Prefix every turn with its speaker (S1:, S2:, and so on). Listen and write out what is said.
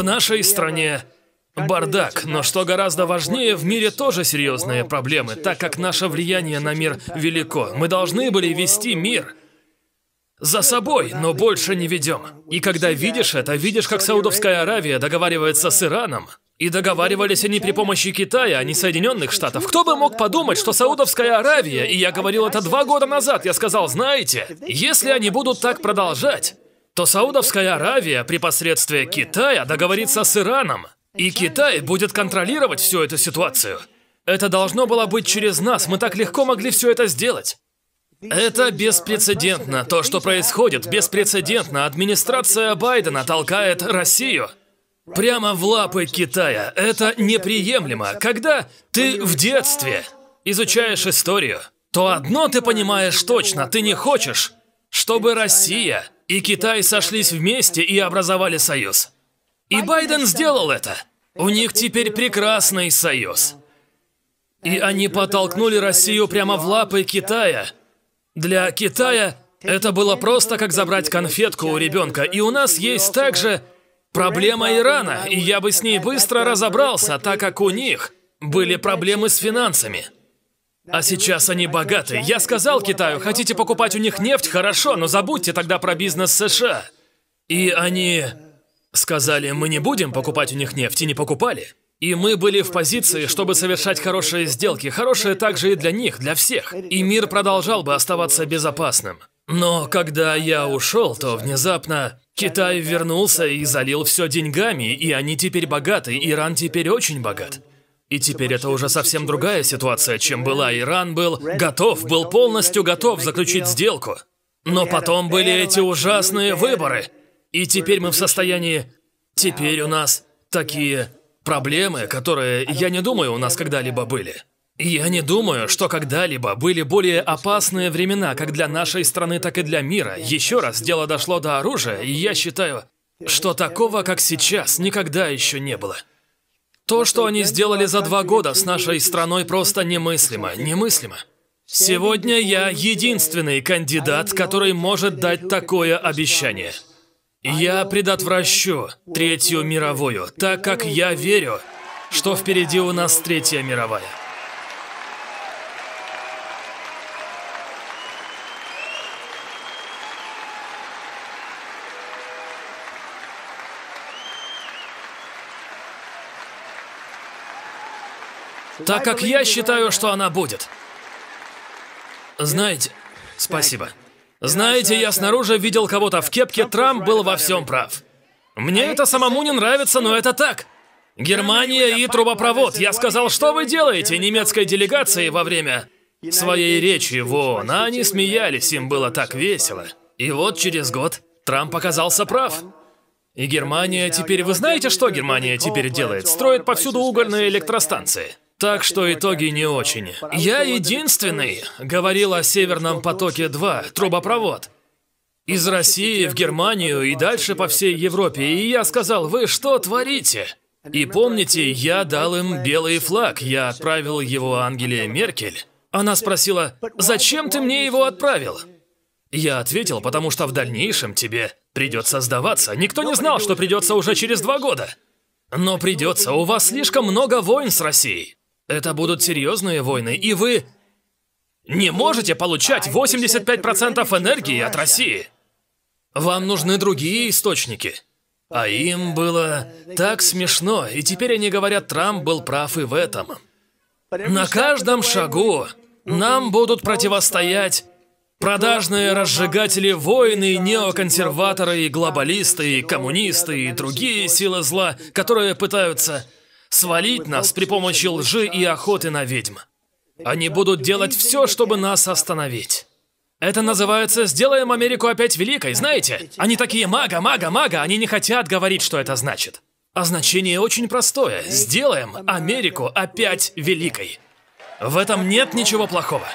S1: В нашей стране бардак, но что гораздо важнее, в мире тоже серьезные проблемы, так как наше влияние на мир велико. Мы должны были вести мир за собой, но больше не ведем. И когда видишь это, видишь, как Саудовская Аравия договаривается с Ираном, и договаривались они при помощи Китая, а не Соединенных Штатов. Кто бы мог подумать, что Саудовская Аравия, и я говорил это два года назад, я сказал, знаете, если они будут так продолжать, то Саудовская Аравия при посредстве Китая договорится с Ираном, и Китай будет контролировать всю эту ситуацию. Это должно было быть через нас, мы так легко могли все это сделать. Это беспрецедентно, то, что происходит, беспрецедентно. Администрация Байдена толкает Россию прямо в лапы Китая. Это неприемлемо. Когда ты в детстве изучаешь историю, то одно ты понимаешь точно, ты не хочешь, чтобы Россия и Китай сошлись вместе и образовали союз. И Байден сделал это. У них теперь прекрасный союз. И они подтолкнули Россию прямо в лапы Китая. Для Китая это было просто как забрать конфетку у ребенка. И у нас есть также проблема Ирана, и я бы с ней быстро разобрался, так как у них были проблемы с финансами. А сейчас они богаты. Я сказал Китаю, хотите покупать у них нефть, хорошо, но забудьте тогда про бизнес США. И они сказали, мы не будем покупать у них нефть, и не покупали. И мы были в позиции, чтобы совершать хорошие сделки, хорошие также и для них, для всех. И мир продолжал бы оставаться безопасным. Но когда я ушел, то внезапно Китай вернулся и залил все деньгами, и они теперь богаты, Иран теперь очень богат. И теперь это уже совсем другая ситуация, чем была. Иран был готов, был полностью готов заключить сделку. Но потом были эти ужасные выборы. И теперь мы в состоянии... Теперь у нас такие проблемы, которые, я не думаю, у нас когда-либо были. Я не думаю, что когда-либо были более опасные времена как для нашей страны, так и для мира. Еще раз, дело дошло до оружия, и я считаю, что такого, как сейчас, никогда еще не было. То, что они сделали за два года с нашей страной, просто немыслимо. Немыслимо. Сегодня я единственный кандидат, который может дать такое обещание. Я предотвращу Третью мировую, так как я верю, что впереди у нас Третья мировая. так как я считаю, что она будет. Знаете... Спасибо. Знаете, я снаружи видел кого-то в кепке, Трамп был во всем прав. Мне это самому не нравится, но это так. Германия и трубопровод. Я сказал, что вы делаете немецкой делегации во время своей речи в ООН, они смеялись, им было так весело. И вот через год Трамп оказался прав. И Германия теперь... Вы знаете, что Германия теперь делает? Строит повсюду угольные электростанции. Так что итоги не очень. Я единственный говорил о Северном потоке-2, трубопровод. Из России в Германию и дальше по всей Европе. И я сказал, вы что творите? И помните, я дал им белый флаг, я отправил его Ангеле Меркель. Она спросила, зачем ты мне его отправил? Я ответил, потому что в дальнейшем тебе придется сдаваться. Никто не знал, что придется уже через два года. Но придется, у вас слишком много войн с Россией. Это будут серьезные войны, и вы не можете получать 85% энергии от России. Вам нужны другие источники. А им было так смешно, и теперь они говорят, Трамп был прав и в этом. На каждом шагу нам будут противостоять продажные разжигатели войны, неоконсерваторы, и глобалисты, и коммунисты и другие силы зла, которые пытаются свалить нас при помощи лжи и охоты на ведьм. Они будут делать все, чтобы нас остановить. Это называется «сделаем Америку опять великой», знаете? Они такие «мага, мага, мага», они не хотят говорить, что это значит. А значение очень простое. «Сделаем Америку опять великой». В этом нет ничего плохого.